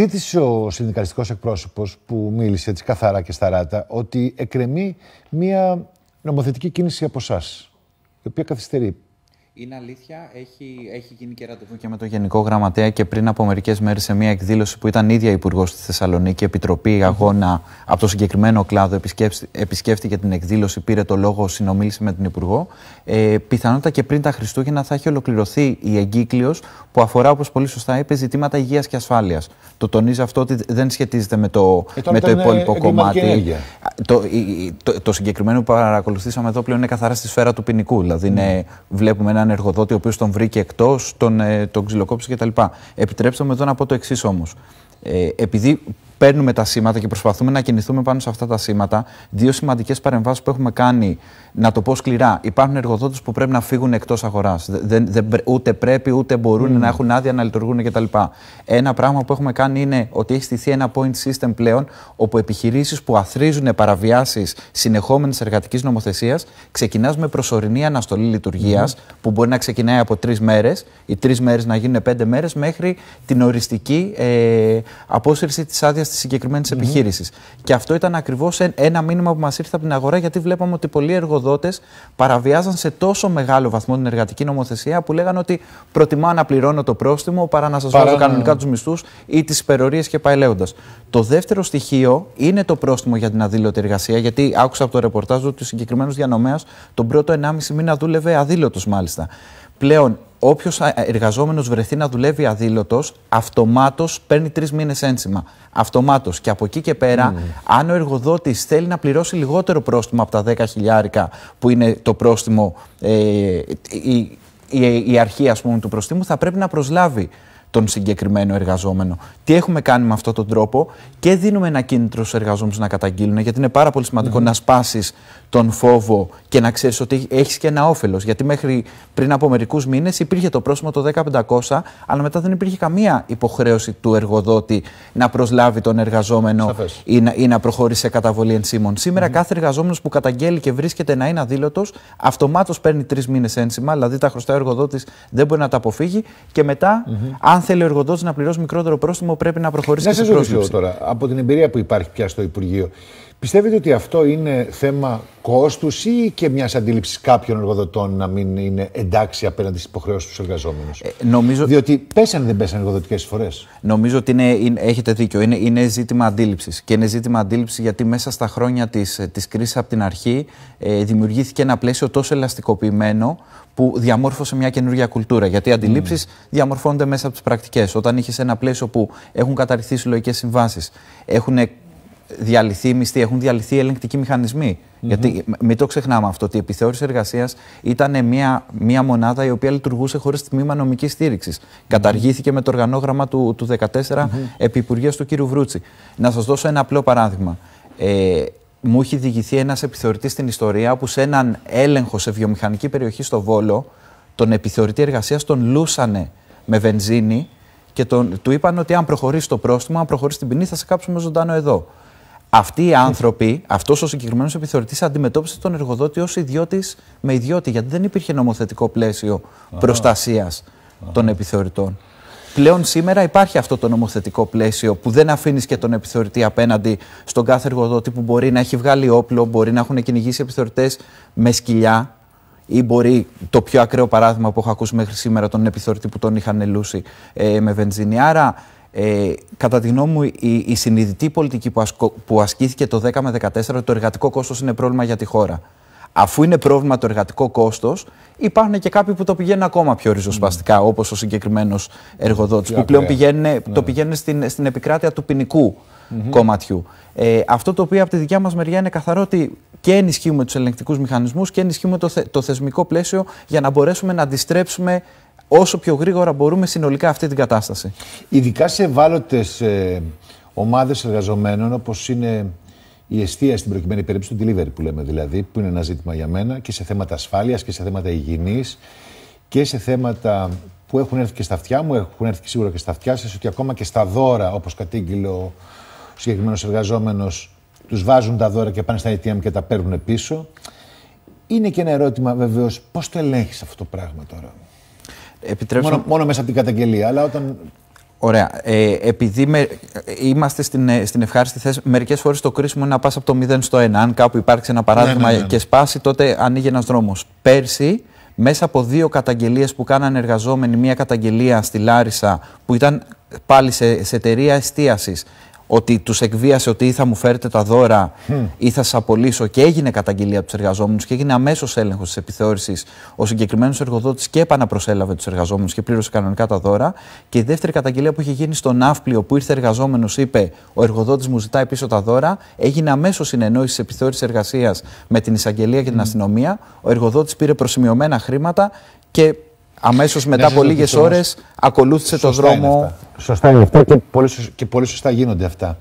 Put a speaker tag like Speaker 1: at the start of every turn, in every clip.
Speaker 1: ζήτησε ο συνδικαλιστικός εκπρόσωπος που μίλησε έτσι καθαρά και σταράτα ότι εκρεμεί μία νομοθετική κίνηση από εσάς, η οποία καθυστερεί.
Speaker 2: Είναι αλήθεια, έχει, έχει γίνει και ραντεβού και με το Γενικό Γραμματέα και πριν από μερικές μέρες σε μια εκδήλωση που ήταν ίδια Υπουργός στη Θεσσαλονίκη, Επιτροπή Αγώνα από το συγκεκριμένο κλάδο, επισκέφτηκε την εκδήλωση, πήρε το λόγο, συνομίλησε με την Υπουργό. Ε, πιθανότατα και πριν τα Χριστούγεννα θα έχει ολοκληρωθεί η εγκύκλιο που αφορά, όπως πολύ σωστά είπε, ζητήματα υγείας και ασφάλειας. Το τονίζει αυτό ότι δεν σχετίζεται με το, ε, με το ε, υπόλοιπο κομμάτι. Το, το, συγκεκριμένο που παρακολουθήσαμε εδώ πλέον είναι καθαρά στη σφαίρα του ποινικού. Δηλαδή, είναι, βλέπουμε έναν εργοδότη ο οποίος τον βρήκε εκτός, τον, ε, τον ξυλοκόπησε κτλ. Επιτρέψτε μου εδώ να πω το εξής όμως. Ε, επειδή παίρνουμε τα σήματα και προσπαθούμε να κινηθούμε πάνω σε αυτά τα σήματα, δύο σημαντικές παρεμβάσεις που έχουμε κάνει, να το πω σκληρά, υπάρχουν εργοδότες που πρέπει να φύγουν εκτός αγοράς. ούτε πρέπει ούτε μπορούν mm. να έχουν άδεια να λειτουργούν κτλ. Ένα πράγμα που έχουμε κάνει είναι ότι έχει στηθεί ένα point system πλέον, όπου επιχειρήσεις που αθρίζουν παραβιάσεις συνεχόμενης εργατικής νομοθεσίας, ξεκινάς με προσωρινή αναστολή λειτουργίας, mm-hmm. που μπορεί να ξεκινάει από τρεις μέρες, οι τρεις μέρες να γίνουν πέντε μέρες, μέχρι την οριστική ε, απόσυρση της άδειας της συγκεκριμένης mm επιχείρησης. Και αυτό ήταν ακριβώς ένα μήνυμα που μας ήρθε από την αγορά, γιατί βλέπαμε ότι πολλοί εργοδότες παραβιάζαν σε τόσο μεγάλο βαθμό την εργατική νομοθεσία που λέγανε ότι προτιμά να πληρώνω το πρόστιμο παρά να σας βάζω κανονικά τους μισθούς ή τις υπερορίες και πάει λέγοντα. Το δεύτερο στοιχείο είναι το πρόστιμο για την αδήλωτη εργασία, γιατί άκουσα από το ρεπορτάζ ότι ο συγκεκριμένος διανομέας τον πρώτο 1,5 μήνα δούλευε αδήλωτος μάλιστα. Πλέον όποιος εργαζόμενος βρεθεί να δουλεύει αδήλωτος, αυτομάτως παίρνει τρεις μήνες ένσημα. Αυτομάτως. Και από εκεί και πέρα, ναι. αν ο εργοδότης θέλει να πληρώσει λιγότερο πρόστιμο από τα 10 χιλιάρικα, που είναι το πρόστιμο, ε, η, η, η αρχή ας πούμε, του προστίμου, θα πρέπει να προσλάβει τον συγκεκριμένο εργαζόμενο. Τι έχουμε κάνει με αυτόν τον τρόπο και δίνουμε ένα κίνητρο στους εργαζόμενους να καταγγείλουν, γιατί είναι πάρα πολύ σημαντικό να σπάσεις τον φόβο και να ξέρεις ότι έχεις και ένα όφελος. Γιατί μέχρι πριν από μερικούς μήνες υπήρχε το πρόσημο το 1500, αλλά μετά δεν υπήρχε καμία υποχρέωση του εργοδότη να προσλάβει τον εργαζόμενο ή να, προχωρήσει σε καταβολή ενσύμων. Σήμερα κάθε εργαζόμενος που καταγγέλει και βρίσκεται να είναι αδήλωτος, αυτομάτως παίρνει τρεις μήνες ένσημα, δηλαδή τα χρωστά ο εργοδότης δεν μπορεί να τα αποφύγει και μετά, αν αν θέλει ο εργοδότης να πληρώσει μικρότερο πρόστιμο, πρέπει να προχωρήσει να σε ρωτήσω τώρα,
Speaker 1: από την εμπειρία που υπάρχει πια στο Υπουργείο, Πιστεύετε ότι αυτό είναι θέμα κόστους ή και μιας αντίληψης κάποιων εργοδοτών να μην είναι εντάξει απέναντι στις υποχρεώσεις τους εργαζόμενους. Ε, νομίζω... Διότι πέσανε δεν πέσανε εργοδοτικές
Speaker 2: φορές. Νομίζω ότι έχετε δίκιο. Είναι, είναι ζήτημα αντίληψης. Και είναι ζήτημα αντίληψης γιατί μέσα στα χρόνια της της κρίσης από την αρχή ε, δημιουργήθηκε ένα πλαίσιο τόσο ελαστικοποιημένο που διαμόρφωσε μια καινούργια κουλτούρα. Γιατί οι αντιλήψεις mm. διαμορφώνονται μέσα από τις πρακτικές. Όταν είχες ένα πλαίσιο που έχουν καταρριφθεί συλλογικές συμβάσεις, έχουν διαλυθεί η μισθή, έχουν διαλυθεί οι ελεγκτικοί μηχανισμοί. Γιατί μην το ξεχνάμε αυτό, ότι η επιθεώρηση εργασίας ήταν μια, μια μονάδα η οποία λειτουργούσε χωρίς τμήμα νομικής στήριξης. Καταργήθηκε με το οργανόγραμμα του, του mm επί Υπουργείας του κ. Βρούτσι. Να σας δώσω ένα απλό παράδειγμα. Ε, μου έχει διηγηθεί ένας επιθεωρητής στην ιστορία που σε έναν έλεγχο σε βιομηχανική περιοχή στο Βόλο, τον επιθεωρητή εργασίας τον λούσανε με βενζίνη και τον, του είπαν ότι αν προχωρήσει το πρόστιμο, αν προχωρήσει την ποινή, θα σε κάψουμε ζωντανό εδώ. Αυτοί οι άνθρωποι, αυτός ο συγκεκριμένος επιθεωρητής, αντιμετώπισε τον εργοδότη ως ιδιώτης με ιδιώτη, γιατί δεν υπήρχε νομοθετικό πλαίσιο προστασία των επιθεωρητών. Πλέον σήμερα υπάρχει αυτό το νομοθετικό πλαίσιο που δεν αφήνεις και τον επιθεωρητή απέναντι στον κάθε εργοδότη που μπορεί να έχει βγάλει όπλο, μπορεί να έχουν κυνηγήσει επιθεωρητές με σκυλιά ή μπορεί το πιο ακραίο παράδειγμα που έχω ακούσει μέχρι σήμερα τον επιθεωρητή που τον είχαν ελούσει ε, με βενζίνη. Άρα ε, κατά τη γνώμη μου, η, η συνειδητή πολιτική που, που ασκήθηκε το 10 με 14, το εργατικό κόστος είναι πρόβλημα για τη χώρα. Αφού είναι πρόβλημα το εργατικό κόστος, υπάρχουν και κάποιοι που το πηγαίνουν ακόμα πιο ριζοσπαστικά, mm. όπως ο συγκεκριμένος εργοδότης, που πλέον πηγαίνουν, ναι. το πηγαίνουν στην, στην επικράτεια του ποινικού mm -hmm. κομματιού. Ε, αυτό το οποίο από τη δικιά μας μεριά είναι καθαρό ότι και ενισχύουμε τους ελεγκτικούς μηχανισμούς και ενισχύουμε το, θε, το θεσμικό πλαίσιο για να μπορέσουμε να αντιστρέψουμε όσο πιο γρήγορα μπορούμε συνολικά αυτή την κατάσταση.
Speaker 1: Ειδικά σε ευάλωτες ε, ομάδες εργαζομένων, όπως είναι η εστία στην προκειμένη περίπτωση το delivery που λέμε δηλαδή, που είναι ένα ζήτημα για μένα και σε θέματα ασφάλειας και σε θέματα υγιεινής και σε θέματα που έχουν έρθει και στα αυτιά μου, έχουν έρθει και σίγουρα και στα αυτιά σας, ότι ακόμα και στα δώρα, όπως κατήγγειλε ο συγκεκριμένος εργαζόμενος, τους βάζουν τα δώρα και πάνε στα ATM και τα παίρνουν πίσω. Είναι και ένα ερώτημα βεβαίως, πώς το ελέγχεις αυτό το πράγμα τώρα. Μόνο, μέσα από την καταγγελία, αλλά όταν
Speaker 2: Ωραία. Ε, επειδή είμαστε στην, ε, στην ευχάριστη θέση, μερικές φορές το κρίσιμο είναι να πας από το 0 στο 1. Αν κάπου υπάρξει ένα παράδειγμα ναι, ναι, ναι, και σπάσει, τότε ανοίγει ένας δρόμος. Πέρσι, μέσα από δύο καταγγελίες που κάνανε εργαζόμενοι, μία καταγγελία στη Λάρισα που ήταν πάλι σε, σε εταιρεία εστίασης ότι τους εκβίασε ότι ή θα μου φέρετε τα δώρα ή θα σας απολύσω. Και έγινε καταγγελία από τους εργαζόμενους και έγινε αμέσως έλεγχος της επιθεώρησης. Ο συγκεκριμένος εργοδότης και επαναπροσέλαβε τους εργαζόμενους και πλήρωσε κανονικά τα δώρα. Και η δεύτερη καταγγελία που είχε γίνει στο ναύπλιο που ήρθε εργαζόμενος, είπε Ο εργοδότης μου ζητάει πίσω τα δώρα. Έγινε αμέσως συνεννόηση της επιθεώρησης εργασίας με την εισαγγελία και την mm. αστυνομία. Ο εργοδότης πήρε προσημειωμένα χρήματα και Αμέσως μετά από λίγε ώρες ακολούθησε το δρόμο.
Speaker 1: Σωστά είναι αυτά και πολύ, και σωστά γίνονται αυτά.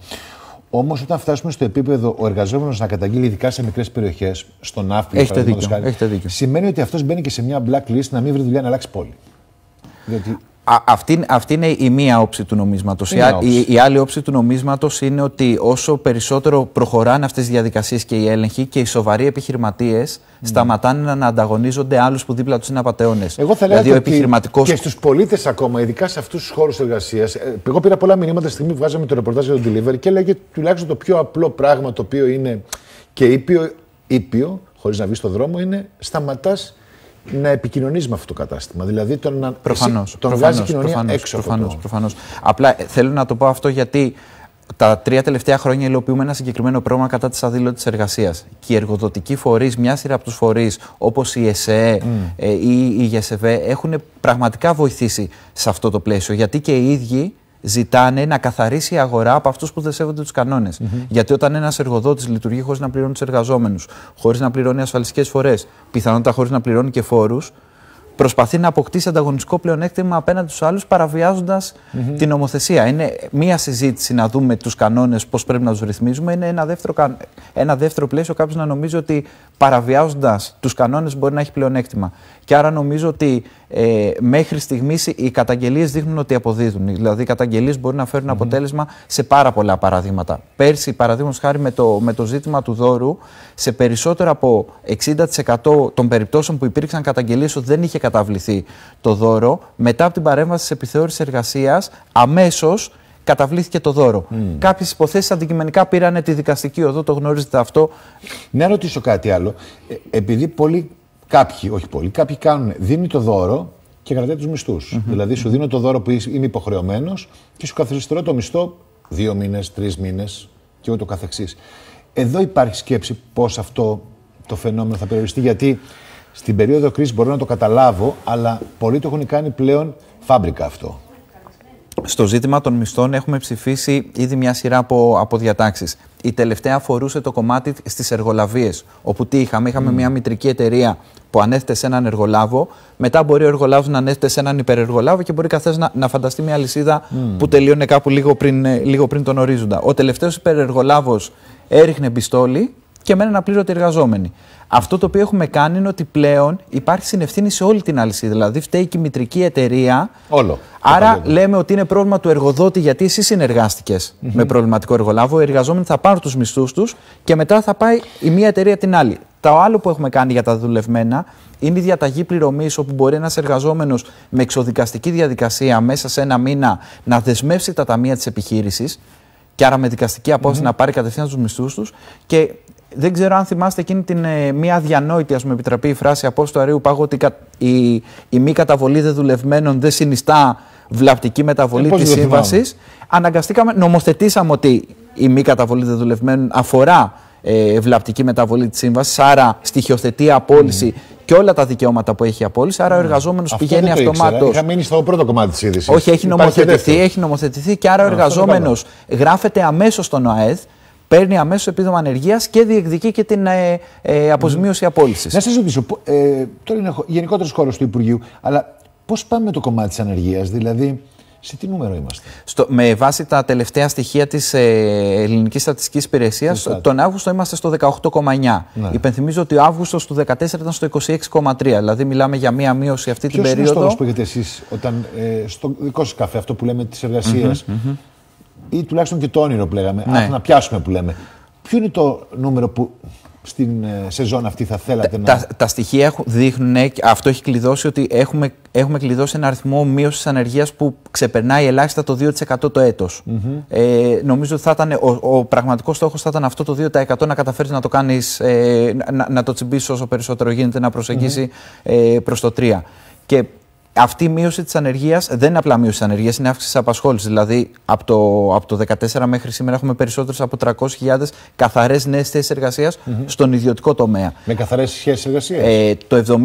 Speaker 1: Όμως, όταν φτάσουμε στο επίπεδο ο εργαζόμενος να καταγγείλει, ειδικά σε μικρές περιοχές, στον Ναύπλιο, Έχετε Χάρη, σημαίνει ότι αυτός μπαίνει και σε μια blacklist να μην βρει δουλειά να αλλάξει πόλη. Διότι
Speaker 2: αυτή, αυτή είναι η μία όψη του νομίσματος. Η, η, η, άλλη όψη του νομίσματος είναι ότι όσο περισσότερο προχωράνε αυτές οι διαδικασίες και οι έλεγχοι και οι σοβαροί επιχειρηματίες mm. Ναι. σταματάνε να ανταγωνίζονται άλλους που δίπλα τους είναι απαταιώνες.
Speaker 1: Εγώ θα δηλαδή, ότι επιχειρηματικός... και στους πολίτες ακόμα, ειδικά σε αυτούς τους χώρους εργασίας. Ε, εγώ πήρα πολλά μηνύματα στη στιγμή που βγάζαμε το ρεπορτάζ για τον delivery και έλεγε τουλάχιστον το πιο απλό πράγμα το οποίο είναι και ήπιο, ήπιο χωρίς να βγεις στον δρόμο είναι σταματάς να επικοινωνείς με αυτό το κατάστημα. Δηλαδή τον, να, προφανώς, τον προφανώς, βγάζει κοινωνία προφανώς, έξω προφανώς,
Speaker 2: προφανώς. Απλά ε, θέλω να το πω αυτό γιατί τα τρία τελευταία χρόνια υλοποιούμε ένα συγκεκριμένο πρόγραμμα κατά της αδήλωτης εργασίας. Και οι εργοδοτικοί φορείς, μια σειρά από τους φορείς όπως η ΕΣΕ mm. ε, ή η ΓΕΣΕΒΕ, έχουν πραγματικά βοηθήσει σε αυτό το πλαίσιο. Γιατί και οι ίδιοι ζητάνε να καθαρίσει η αγορά από αυτούς που δεν σέβονται τους κανονε Γιατί όταν ένας εργοδότης λειτουργεί χωρίς να πληρώνει τους εργαζόμενους, χωρίς να πληρώνει ασφαλιστικές φορές, πιθανότατα χωρίς να πληρώνει και φόρους, προσπαθεί να αποκτήσει ανταγωνιστικό πλεονέκτημα απέναντι στους άλλους, παραβιάζοντας την νομοθεσία. Είναι μία συζήτηση να δούμε τους κανόνες, πώς πρέπει να τους ρυθμίζουμε. Είναι ένα δεύτερο, ένα δεύτερο πλαίσιο κάποιος να νομίζει ότι παραβιάζοντας τους κανόνες μπορεί να έχει πλεονέκτημα. Και άρα νομίζω ότι ε, μέχρι στιγμής οι καταγγελίες δείχνουν ότι αποδίδουν. Δηλαδή, οι καταγγελίες μπορεί να φέρουν αποτέλεσμα σε πάρα πολλά παραδείγματα. Πέρσι, παραδείγματος χάρη με το, με ζήτημα του δώρου, σε περισσότερο από 60% των περιπτώσεων που υπήρξαν καταγγελίες ότι δεν είχε καταβληθεί το δώρο. Μετά από την παρέμβαση της επιθεώρησης εργασίας, αμέσως καταβλήθηκε το δώρο. Mm. Κάποιες υποθέσεις αντικειμενικά πήραν τη δικαστική οδό, το γνωρίζετε
Speaker 1: αυτό. Να ρωτήσω κάτι άλλο. Ε, επειδή πολλοί, κάποιοι, όχι πολλοί, κάποιοι κάνουν, δίνει το δώρο και κρατάει τους μισθου Δηλαδή, σου δίνω το δώρο που είμαι υποχρεωμένος και σου καθυστερώ το μισθό δύο μήνες, τρεις μήνες και ούτω καθεξής. Εδώ υπάρχει σκέψη πώς αυτό το φαινόμενο θα περιοριστεί, γιατί στην περίοδο κρίσης μπορώ να το καταλάβω, αλλά πολλοί το έχουν κάνει πλέον φάμπρικα αυτό.
Speaker 2: Στο ζήτημα των μισθών έχουμε ψηφίσει ήδη μια σειρά από, από διατάξεις. Η τελευταία αφορούσε το κομμάτι στις εργολαβίες. Όπου τι είχαμε, είχαμε mm. μια μητρική εταιρεία που ανέθετε σε έναν εργολάβο. Μετά μπορεί ο εργολάβος να ανέθετε σε έναν υπερεργολάβο και μπορεί καθένας να, να φανταστεί μια λυσίδα mm. που τελειώνει κάπου λίγο πριν, ε, λίγο πριν τον ορίζοντα. Ο τελευταίος υπερεργολάβο έριχνε πιστόλι και έναν απλήρωτη εργαζόμενοι. Αυτό το οποίο έχουμε κάνει είναι ότι πλέον υπάρχει συνευθύνη σε όλη την αλυσίδα. Δηλαδή, φταίει και η μητρική εταιρεία. Όλο. Άρα, λέμε ότι είναι πρόβλημα του εργοδότη, γιατί εσύ συνεργάστηκε με προβληματικό εργολάβο. Οι εργαζόμενοι θα πάρουν τους μισθούς τους και μετά θα πάει η μία εταιρεία την άλλη. Το άλλο που έχουμε κάνει για τα δουλευμένα είναι η διαταγή πληρωμής, όπου μπορεί ένας εργαζόμενος με εξοδικαστική διαδικασία μέσα σε ένα μήνα να δεσμεύσει τα ταμεία της επιχείρησης και άρα με δικαστική απόφαση mm να πάρει κατευθείαν τους μισθούς τους. Και δεν ξέρω αν θυμάστε εκείνη την ε, μία διανόητη, α μου επιτραπεί η φράση από του Αρίου Πάγου, ότι η, η μη καταβολή δεδουλευμένων δεν συνιστά βλαπτική μεταβολή ε, τη σύμβασης. Αναγκαστήκαμε, νομοθετήσαμε ότι η μη καταβολή δεδουλευμένων αφορά ε, βλαπτική μεταβολή της σύμβασης, άρα στοιχειοθετεί απόλυση mm. και όλα τα δικαιώματα που έχει η απόλυση. Άρα ο εργαζόμενο πηγαίνει αυτομάτως. Είχα μείνει
Speaker 1: στο πρώτο κομμάτι της είδησης. Όχι, έχει νομοθετηθεί, έχει
Speaker 2: νομοθετηθεί και άρα ο εργαζόμενο γράφεται αμέσως στον ΟΑΕΔ παίρνει αμέσως επίδομα ανεργίας
Speaker 1: και διεκδικεί και την ε, ε, αποζημίωση απόλυσης. Να σας ρωτήσω, ε, τώρα είναι γενικότερος χώρος του Υπουργείου, αλλά πώς πάμε με το κομμάτι της ανεργίας, δηλαδή. Σε τι νούμερο είμαστε.
Speaker 2: Στο, με βάση τα τελευταία στοιχεία της ε, Ελληνικής Στατιστικής Υπηρεσίας, τον Αύγουστο είμαστε στο 18,9. Ναι. Υπενθυμίζω ότι ο Αύγουστος του 2014 ήταν στο 26,3. Δηλαδή, μιλάμε για μία μείωση αυτή Ποιος την περίοδο. Ποιος είναι ο στόχος
Speaker 1: που έχετε εσείς ε, στο δικό σας καφέ, αυτό που λέμε της εργασια ή τουλάχιστον και το όνειρο που λέγαμε, ναι. να πιάσουμε που λέμε. Ποιο είναι το νούμερο που στην ε, σεζόν αυτή θα θέλατε να... Τα,
Speaker 2: τα στοιχεία έχουν, δείχνουν, ε, αυτό έχει κλειδώσει, ότι έχουμε, έχουμε κλειδώσει ένα αριθμό μείωσης ανεργίας που ξεπερνάει ελάχιστα το 2% το ετο Ε, νομίζω ότι ο, ο πραγματικός στόχος θα ήταν αυτό το 2% να καταφέρεις να το κάνεις, ε, να, το τσιμπήσεις όσο περισσότερο γίνεται, να προσεγγισει mm ε, προς το 3%. Και αυτή η μείωση της ανεργίας δεν είναι απλά μείωση της ανεργίας, είναι αύξηση της απασχόλησης. Δηλαδή, από το, από το 14 μέχρι σήμερα έχουμε περισσότερες από 300.000 καθαρές νέες θέσεις εργασίας στον ιδιωτικό τομέα. Με καθαρές σχέσεις εργασίας. Ε, το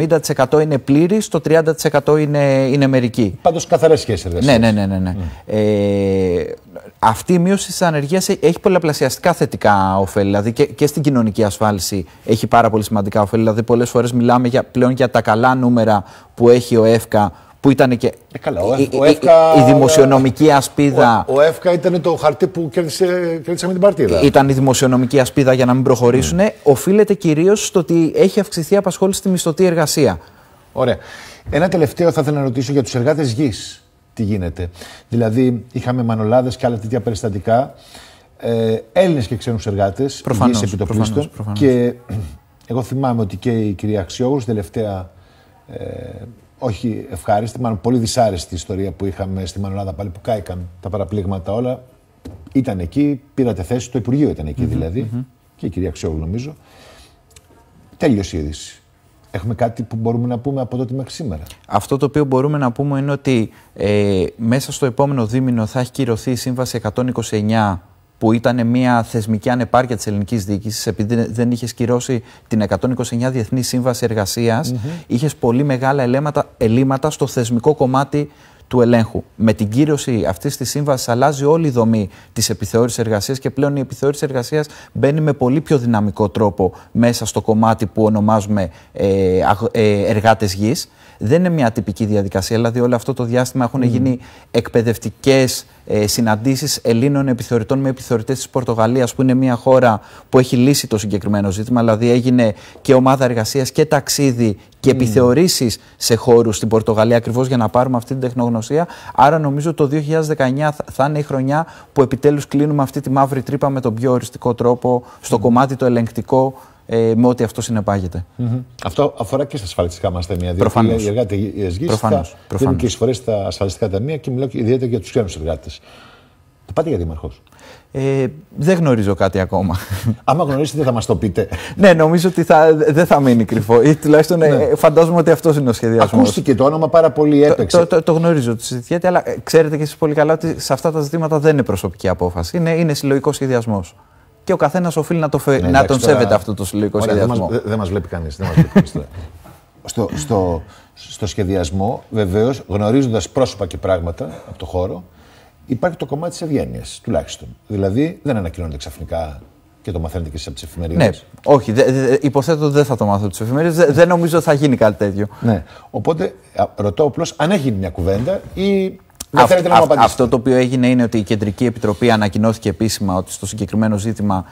Speaker 2: 70% είναι πλήρης, το 30% είναι, είναι μερική. Πάντως, καθαρές σχέσεις. εργασίας. Ναι, ναι, ναι. ναι, ναι. Ε, αυτή η μείωση της ανεργίας έχει πολλαπλασιαστικά θετικά ωφέλη. Δηλαδή και, στην κοινωνική ασφάλιση έχει πάρα πολύ σημαντικά ωφέλη. Δηλαδή, πολλές φορές μιλάμε για, πλέον για τα καλά νούμερα που έχει ο ΕΦΚΑ που ήταν και
Speaker 1: ε, καλά, ο, η, ε- ΕΦΚΑ, η, η, δημοσιονομική
Speaker 2: ασπίδα. Ο,
Speaker 1: ο ΕΦΚΑ ήταν το χαρτί που κέρδισε, με την παρτίδα.
Speaker 2: Ήταν η δημοσιονομική ασπίδα για να μην
Speaker 1: προχωρήσουν. Mm. Οφείλεται κυρίως στο ότι έχει αυξηθεί η απασχόληση στη μισθωτή εργασία. Ωραία. Ένα τελευταίο θα ήθελα να ρωτήσω για τους εργάτες γης τι γίνεται. Δηλαδή, είχαμε μανολάδες και άλλα τέτοια περιστατικά. Ε, Έλληνες και ξένους εργάτες, προφανώς επιτοπλίστων. Και ε, εγώ θυμάμαι ότι και η κυρία Αξιόγλου, τελευταία ε, όχι ευχάριστη, μάλλον πολύ δυσάρεστη ιστορία που είχαμε στη Μανολάδα πάλι που κάηκαν τα παραπλήγματα όλα. Ήταν εκεί, πήρατε θέση, το Υπουργείο ήταν δηλαδη και η κυρία Αξιόγλου νομίζω. Τέλειωσε η είδηση. Έχουμε κάτι που μπορούμε να πούμε από τότε μέχρι σήμερα.
Speaker 2: Αυτό το οποίο μπορούμε να πούμε είναι ότι ε, μέσα στο επόμενο δίμηνο θα έχει κυρωθεί η Σύμβαση 129 που ήταν μια θεσμική ανεπάρκεια της ελληνικής διοίκησης επειδή δεν είχες κυρώσει την 129 Διεθνή Σύμβαση Εργασίας, είχες πολύ μεγάλα ελέματα, ελλείμματα στο θεσμικό κομμάτι του ελέγχου. Με την κύρωση αυτής της σύμβασης αλλάζει όλη η δομή της επιθεώρησης εργασίας και πλέον η επιθεώρησης εργασίας μπαίνει με πολύ πιο δυναμικό τρόπο μέσα στο κομμάτι που ονομάζουμε ε, ε, εργάτες γης. Δεν είναι μια τυπική διαδικασία, δηλαδή όλο αυτό το διάστημα έχουν mm. γίνει εκπαιδευτικές ε, συναντήσεις Ελλήνων επιθεωρητών με επιθεωρητές της Πορτογαλίας, που είναι μια χώρα που έχει λύσει το συγκεκριμένο ζήτημα. Δηλαδή έγινε και ομάδα εργασίας και ταξίδι και mm. επιθεωρήσεις σε χώρους στην Πορτογαλία ακριβώς για να πάρουμε αυτή την τεχνογνωσία. Άρα νομίζω το 2019 θα είναι η χρονιά που επιτέλους κλείνουμε αυτή τη μαύρη τρύπα με τον πιο οριστικό τρόπο στο κομμάτι το
Speaker 1: ελεγκτικό ε, με ό,τι αυτό συνεπάγεται. Αυτό αφορά και στα ασφαλιστικά μας ταμεία. Προφανώ. Οι εργάτε γη είναι και εισφορέ στα ασφαλιστικά ταμεία και μιλάω ιδιαίτερα για τους ξένους εργάτες. Θα πάτε για δήμαρχος. Ε, δεν γνωρίζω κάτι ακόμα. Άμα γνωρίζετε, θα
Speaker 2: μας το πείτε. ναι, νομίζω ότι θα, δεν θα μείνει κρυφό. Ή τουλάχιστον ε, ναι. φαντάζομαι ότι αυτός είναι ο σχεδιασμός. Ακούστηκε το όνομα πάρα πολύ, έπαιξε. Το, το, γνωρίζω, το συζητιέται, αλλά ε, ξέρετε και εσείς πολύ καλά ότι σε αυτά τα ζητήματα δεν είναι προσωπική απόφαση. Είναι, είναι συλλογικός σχεδιασμός. Και ο καθένας οφείλει να, το ναι, να τον τώρα... σέβεται αυτό το συλλογικό Ωραία, σχεδιασμό. Δεν
Speaker 1: δε μας βλέπει κανείς. στο, στο, στο σχεδιασμό, βεβαίως, γνωρίζοντας πρόσωπα και πράγματα από το χώρο, υπάρχει το κομμάτι της ευγένειας τουλάχιστον. Δηλαδή δεν ανακοινώνεται ξαφνικά και το μαθαίνετε και εσείς από τις εφημερίδες. Ναι, όχι. υποθέτω ότι δεν θα το μάθω από τις εφημερίδες. Δεν νομίζω ότι θα γίνει κάτι τέτοιο. Ναι. Οπότε ρωτώ απλώς αν γίνει μια κουβέντα ή δεν θέλετε να Αυτό
Speaker 2: το οποίο έγινε είναι ότι η Κεντρική Επιτροπή ανακοινώθηκε επίσημα ότι στο συγκεκριμένο ζήτημα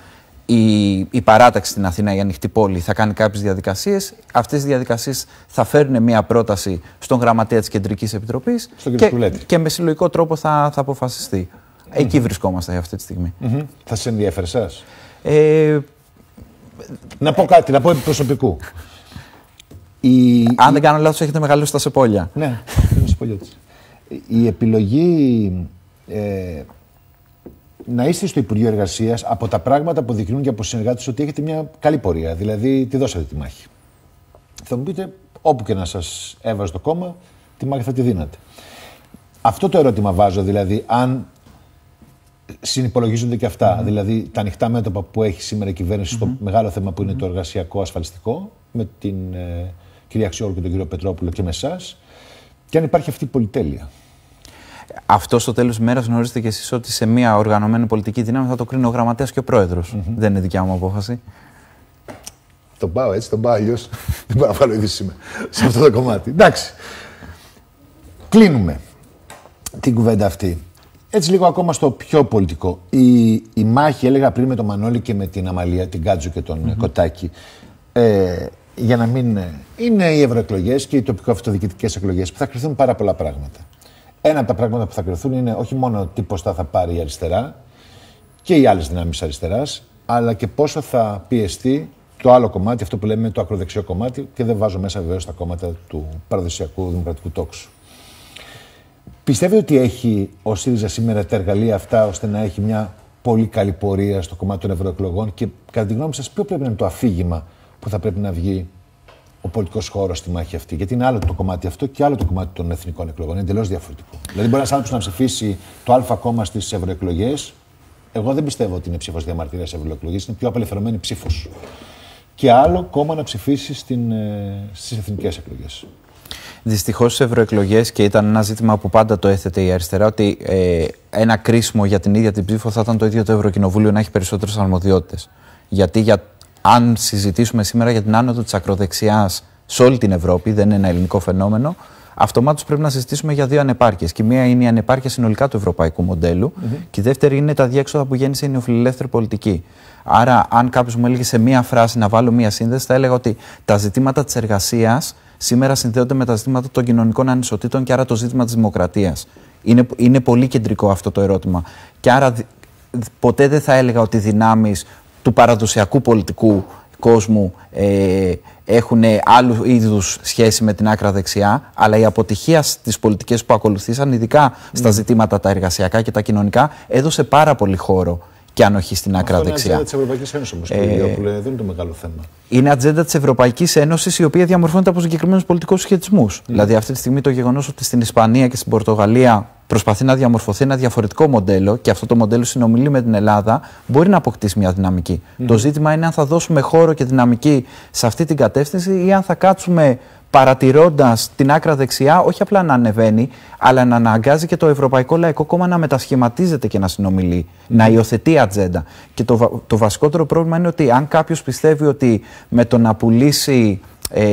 Speaker 2: η, η παράταξη στην Αθήνα, η ανοιχτή πόλη, θα κάνει κάποιες διαδικασίες. Αυτές οι διαδικασίες θα φέρουν μια πρόταση στον γραμματέα της Κεντρικής Επιτροπής και, με συλλογικό τρόπο θα, θα αποφασιστεί. Εκεί βρισκόμαστε αυτή τη στιγμή. Θα σα ενδιαφέρει εσάς. Ε,
Speaker 1: να πω κάτι, να πω επί προσωπικού. Αν δεν κάνω λάθος, έχετε μεγαλώσει τα σεπόλια. Ναι, σεπόλια Η επιλογή ε, να είστε στο Υπουργείο Εργασίας από τα πράγματα που δεικνύουν και από συνεργάτες ότι έχετε μια καλή πορεία. Δηλαδή, τη δώσατε τη μάχη. Θα μου πείτε, όπου και να σας έβαζε το κόμμα, τη μάχη θα τη δίνατε. Αυτό το ερώτημα βάζω, δηλαδή, αν συνυπολογίζονται και αυτα Δηλαδή, τα ανοιχτά μέτωπα που έχει σήμερα η κυβερνηση στο μεγάλο θέμα που ειναι το εργασιακό ασφαλιστικό, με την ε, κυρία Αξιόλου και τον κύριο Πετρόπουλο και με εσάς, και αν υπάρχει αυτή η πολυτέλεια. Αυτό στο τέλος της μέρας γνωρίζετε
Speaker 2: κι εσείς ότι σε μια οργανωμένη πολιτική δύναμη θα το κρίνει ο γραμματέας και ο προεδρο Δεν είναι δικιά μου απόφαση.
Speaker 1: Τον πάω έτσι, τον πάω αλλιώς. Δεν μπορώ να βάλω ειδήσει σήμερα σε αυτό το κομμάτι. Εντάξει. Κλείνουμε την κουβέντα αυτή. Έτσι λίγο ακόμα στο πιο πολιτικό. Η, η μάχη, έλεγα πριν με τον Μανώλη και με την Αμαλία, την Κάτζο και τον mm Κοτάκη. Ε, για να μην. Είναι οι ευρωεκλογές και οι τοπικοαυτοδιοικητικέ εκλογές που θα κρυθούν πάρα πολλά πράγματα. Ένα από τα πράγματα που θα κρυφθούν είναι όχι μόνο τι ποστά θα πάρει η αριστερά και οι άλλες δυνάμεις αριστεράς, αλλά και πόσο θα πιεστεί το άλλο κομμάτι, αυτό που λέμε το ακροδεξιό κομμάτι, και δεν βάζω μέσα βεβαίω τα κόμματα του παραδοσιακού δημοκρατικού τόξου. Πιστεύετε ότι έχει ο ΣΥΡΙΖΑ σήμερα τα εργαλεία αυτά ώστε να έχει μια πολύ καλή πορεία στο κομμάτι των ευρωεκλογών και κατά τη γνώμη σας, ποιο πρέπει να είναι το αφήγημα που θα πρέπει να βγει ο πολιτικός χώρος στη μάχη αυτή. Γιατί είναι άλλο το κομμάτι αυτό και άλλο το κομμάτι των εθνικών εκλογών. Είναι εντελώς διαφορετικό. Δηλαδή, μπορεί ένας άνθρωπος να ψηφίσει το Α κόμμα στις ευρωεκλογές. Εγώ δεν πιστεύω ότι είναι ψήφος διαμαρτυρίας ευρωεκλογές. Είναι πιο απελευθερωμένη ψήφος. Και άλλο κόμμα να ψηφίσει ε, στις εθνικές εκλογές.
Speaker 2: Δυστυχώς στι ευρωεκλογές και ήταν ένα ζήτημα που πάντα το έθετε η αριστερά, ότι ε, ένα κρίσιμο για την ίδια την ψήφο θα ήταν το ίδιο το Ευρωκοινοβούλιο να έχει περισσότερες αρμοδιότητες. Γιατί για αν συζητήσουμε σήμερα για την άνοδο της ακροδεξιάς σε όλη την Ευρώπη, δεν είναι ένα ελληνικό φαινόμενο, αυτομάτως πρέπει να συζητήσουμε για δύο ανεπάρκειες. Και μία είναι η ανεπάρκεια συνολικά του ευρωπαϊκού μοντέλου mm και η δεύτερη είναι τα διέξοδα που γέννησε η νεοφιλελεύθερη πολιτική. Άρα, αν κάποιος μου έλεγε σε μία φράση να βάλω μία σύνδεση, θα έλεγα ότι τα ζητήματα της εργασίας σήμερα συνδέονται με τα ζητήματα των κοινωνικών ανισοτήτων και άρα το ζήτημα της δημοκρατίας. Είναι, είναι πολύ κεντρικό αυτό το ερώτημα. Και άρα ποτέ δεν θα έλεγα ότι δυνάμεις του παραδοσιακού πολιτικού κόσμου ε, έχουν άλλου είδους σχέση με την άκρα δεξιά, αλλά η αποτυχία στις πολιτικές που ακολουθήσαν, ειδικά στα ναι. ζητήματα τα εργασιακά και τα κοινωνικά, έδωσε πάρα πολύ χώρο και ανοχή στην άκρα Αυτό δεξιά. Είναι
Speaker 1: ατζέντα της Ευρωπαϊκής Ένωσης, όμως, ε, που λέει, δεν είναι το μεγάλο θέμα.
Speaker 2: Είναι ατζέντα της Ευρωπαϊκής Ένωσης, η οποία διαμορφώνεται από συγκεκριμένους πολιτικούς σχετισμούς. Mm. Ναι. Δηλαδή, αυτή τη στιγμή το γεγονός ότι στην Ισπανία και στην Πορτογαλία προσπαθεί να διαμορφωθεί ένα διαφορετικό μοντέλο και αυτό το μοντέλο συνομιλεί με την Ελλάδα, μπορεί να αποκτήσει μια δυναμική. Το ζήτημα είναι αν θα δώσουμε χώρο και δυναμική σε αυτή την κατεύθυνση ή αν θα κάτσουμε παρατηρώντας την άκρα δεξιά, όχι απλά να ανεβαίνει, αλλά να αναγκάζει και το Ευρωπαϊκό Λαϊκό Κόμμα να μετασχηματίζεται και να συνομιλεί, mm. να υιοθετεί ατζέντα. Και το, το βασικότερο πρόβλημα είναι ότι αν κάποιος πιστεύει ότι με το να πουλήσει ε,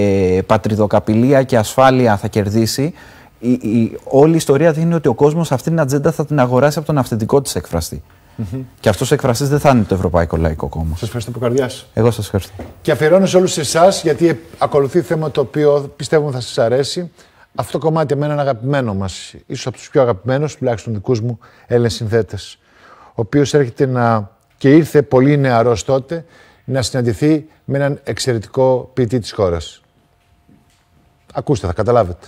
Speaker 2: πατριδοκαπηλεία και ασφάλεια θα κερδίσει, η, η, όλη η ιστορία δίνει ότι ο κόσμος αυτή την ατζέντα θα την αγοράσει από τον αυθεντικό της εκφραστή. Mm Και αυτός ο εκφραστής δεν θα είναι το Ευρωπαϊκό Λαϊκό Κόμμα. Σας
Speaker 1: ευχαριστώ από καρδιάς.
Speaker 2: Εγώ σας ευχαριστώ.
Speaker 1: Και αφιερώνω σε όλους εσάς, γιατί ακολουθεί θέμα το οποίο πιστεύω θα σας αρέσει. Αυτό το κομμάτι εμένα είναι αγαπημένο μας. ίσως από τους πιο αγαπημένους, τουλάχιστον δικούς μου Έλληνες συνθέτες. Ο οποίος έρχεται να. και ήρθε πολύ νεαρός τότε να συναντηθεί με έναν εξαιρετικό ποιητή της χώρας. Ακούστε, θα καταλάβετε.